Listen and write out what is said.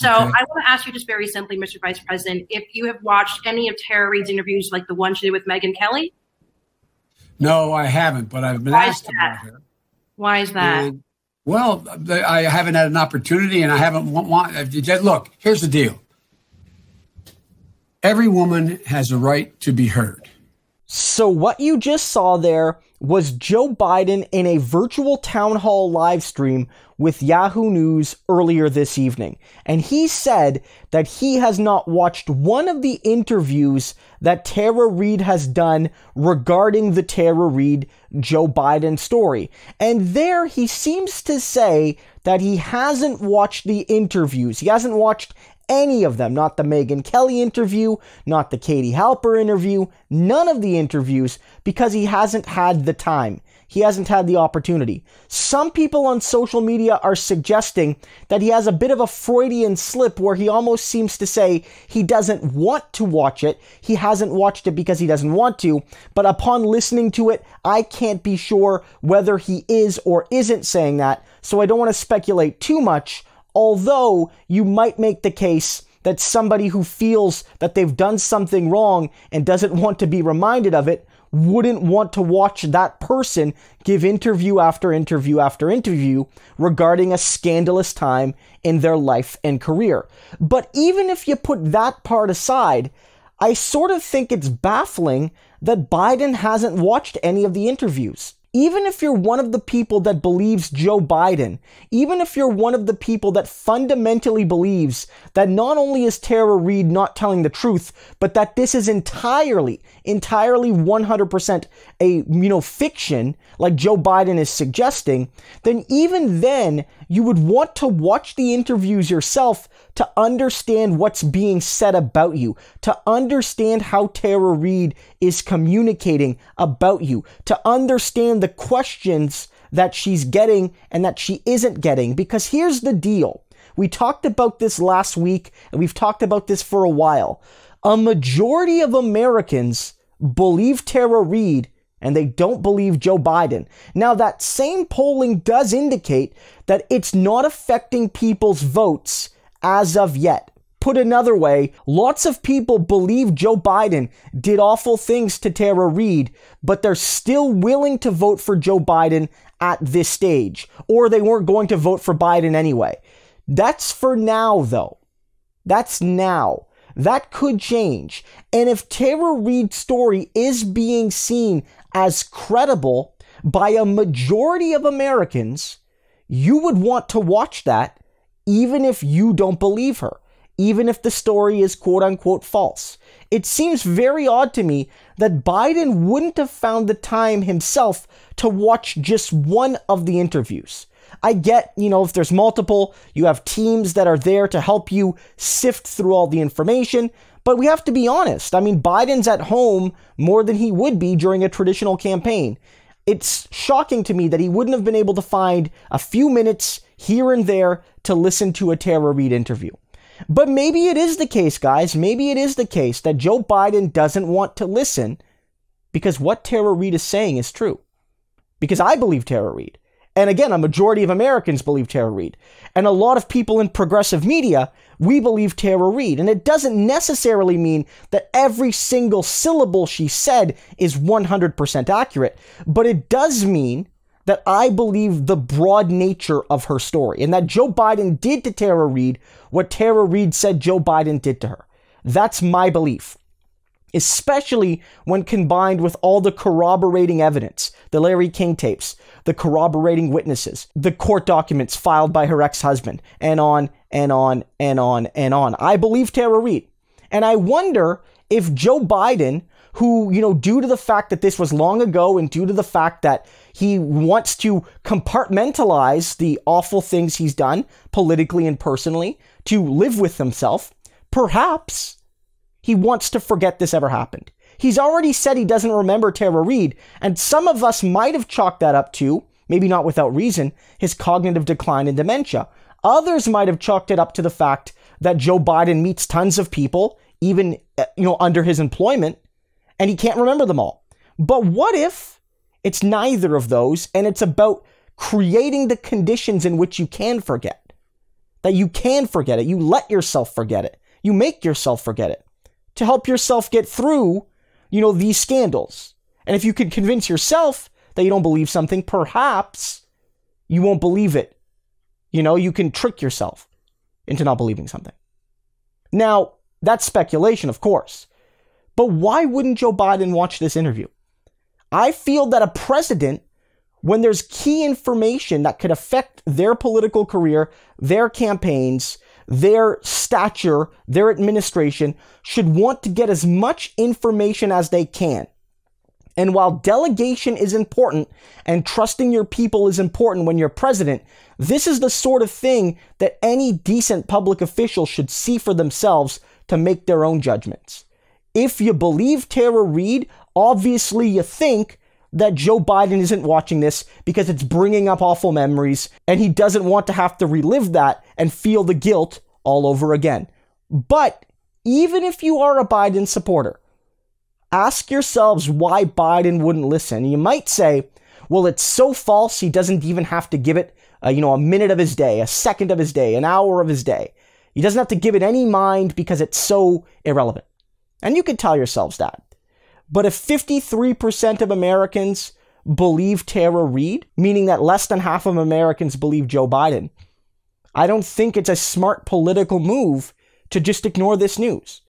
So okay. I want to ask you just very simply, Mr. Vice President, if you have watched any of Tara Reid's interviews, like the one she did with Megan Kelly. No, I haven't, but I've been Why asked about her. Why is that? And, well, I haven't had an opportunity, and I haven't wanted. Look, here's the deal. Every woman has a right to be heard. So what you just saw there was Joe Biden in a virtual town hall live stream with Yahoo News earlier this evening. And he said that he has not watched one of the interviews that Tara Reid has done regarding the Tara Reid Joe Biden story. And there he seems to say that he hasn't watched the interviews. He hasn't watched any of them. Not the Megan Kelly interview, not the Katie Halper interview, none of the interviews, because he hasn't had the time. He hasn't had the opportunity. Some people on social media are suggesting that he has a bit of a Freudian slip where he almost seems to say he doesn't want to watch it. He hasn't watched it because he doesn't want to. But upon listening to it, I can't be sure whether he is or isn't saying that. So I don't want to speculate too much. Although you might make the case that somebody who feels that they've done something wrong and doesn't want to be reminded of it wouldn't want to watch that person give interview after interview after interview regarding a scandalous time in their life and career. But even if you put that part aside, I sort of think it's baffling that Biden hasn't watched any of the interviews even if you're one of the people that believes Joe Biden, even if you're one of the people that fundamentally believes that not only is Tara Reid not telling the truth, but that this is entirely, entirely 100% a, you know, fiction, like Joe Biden is suggesting, then even then, you would want to watch the interviews yourself to understand what's being said about you, to understand how Tara Reid is communicating about you, to understand the questions that she's getting and that she isn't getting. Because here's the deal we talked about this last week, and we've talked about this for a while. A majority of Americans believe Tara Reid and they don't believe Joe Biden. Now, that same polling does indicate that it's not affecting people's votes as of yet. Put another way, lots of people believe Joe Biden did awful things to Tara Reid, but they're still willing to vote for Joe Biden at this stage, or they weren't going to vote for Biden anyway. That's for now, though. That's now. That could change. And if Tara Reid's story is being seen as credible by a majority of Americans, you would want to watch that even if you don't believe her, even if the story is quote unquote false. It seems very odd to me that Biden wouldn't have found the time himself to watch just one of the interviews. I get, you know, if there's multiple, you have teams that are there to help you sift through all the information, but we have to be honest. I mean, Biden's at home more than he would be during a traditional campaign. It's shocking to me that he wouldn't have been able to find a few minutes here and there to listen to a Tara Reid interview. But maybe it is the case, guys. Maybe it is the case that Joe Biden doesn't want to listen because what Tara Reid is saying is true. Because I believe Tara Reid. And again, a majority of Americans believe Tara Reid. And a lot of people in progressive media, we believe Tara Reid. And it doesn't necessarily mean that every single syllable she said is 100% accurate, but it does mean that I believe the broad nature of her story and that Joe Biden did to Tara Reid what Tara Reid said Joe Biden did to her. That's my belief, especially when combined with all the corroborating evidence the Larry King tapes, the corroborating witnesses, the court documents filed by her ex husband, and on and on and on and on. I believe Tara Reid. And I wonder if Joe Biden, who, you know, due to the fact that this was long ago and due to the fact that he wants to compartmentalize the awful things he's done politically and personally to live with himself, perhaps he wants to forget this ever happened. He's already said he doesn't remember Tara Reid, and some of us might have chalked that up to, maybe not without reason, his cognitive decline and dementia. Others might have chalked it up to the fact that Joe Biden meets tons of people, even uh, you know under his employment, and he can't remember them all. But what if it's neither of those, and it's about creating the conditions in which you can forget, that you can forget it, you let yourself forget it, you make yourself forget it, to help yourself get through you know, these scandals. And if you can convince yourself that you don't believe something, perhaps you won't believe it. You know, you can trick yourself into not believing something. Now, that's speculation, of course. But why wouldn't Joe Biden watch this interview? I feel that a president, when there's key information that could affect their political career, their campaigns, their stature, their administration should want to get as much information as they can. And while delegation is important and trusting your people is important when you're president, this is the sort of thing that any decent public official should see for themselves to make their own judgments. If you believe Tara Reid, obviously you think that Joe Biden isn't watching this because it's bringing up awful memories and he doesn't want to have to relive that and feel the guilt all over again. But even if you are a Biden supporter, ask yourselves why Biden wouldn't listen. You might say, well, it's so false, he doesn't even have to give it, uh, you know, a minute of his day, a second of his day, an hour of his day. He doesn't have to give it any mind because it's so irrelevant. And you could tell yourselves that. But if 53% of Americans believe Tara Reid, meaning that less than half of Americans believe Joe Biden, I don't think it's a smart political move to just ignore this news.